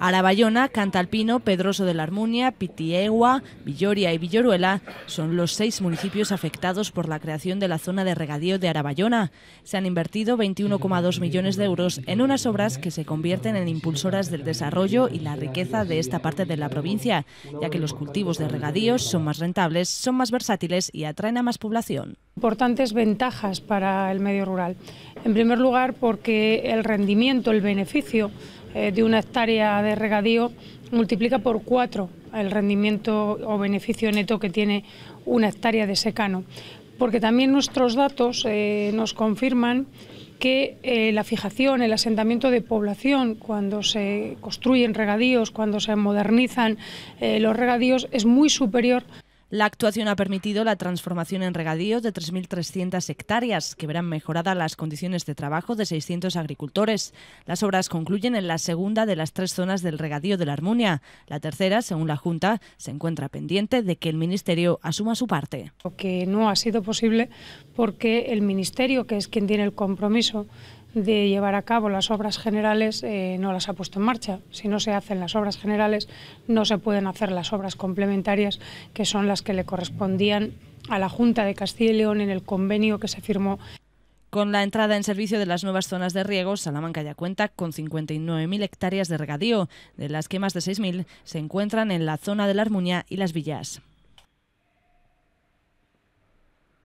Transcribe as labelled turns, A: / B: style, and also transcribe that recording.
A: Arabayona, Cantalpino, Pedroso de la Armunia, Pitiegua, Villoria y Villoruela son los seis municipios afectados por la creación de la zona de regadío de Arabayona. Se han invertido 21,2 millones de euros en unas obras que se convierten en impulsoras del desarrollo y la riqueza de esta parte de la provincia, ya que los cultivos de regadíos son más rentables, son más versátiles y atraen a más población.
B: Importantes ventajas para el medio rural. En primer lugar, porque el rendimiento, el beneficio, eh, de una hectárea de regadío multiplica por cuatro el rendimiento o beneficio neto que tiene una hectárea de secano. Porque también nuestros datos eh, nos confirman que eh, la fijación, el asentamiento de población, cuando se construyen regadíos, cuando se modernizan los regadíos, es muy superior
A: la actuación ha permitido la transformación en regadíos de 3.300 hectáreas, que verán mejoradas las condiciones de trabajo de 600 agricultores. Las obras concluyen en la segunda de las tres zonas del regadío de la Armunia. La tercera, según la Junta, se encuentra pendiente de que el Ministerio asuma su parte.
B: Lo que no ha sido posible porque el Ministerio, que es quien tiene el compromiso de llevar a cabo las obras generales eh, no las ha puesto en marcha. Si no se hacen las obras generales, no se pueden hacer las obras complementarias, que son las que le correspondían a la Junta de Castilla y León en el convenio que se firmó
A: con la entrada en servicio de las nuevas zonas de riego, Salamanca ya cuenta con 59.000 hectáreas de regadío, de las que más de 6.000 se encuentran en la zona de la Armuña y las Villas.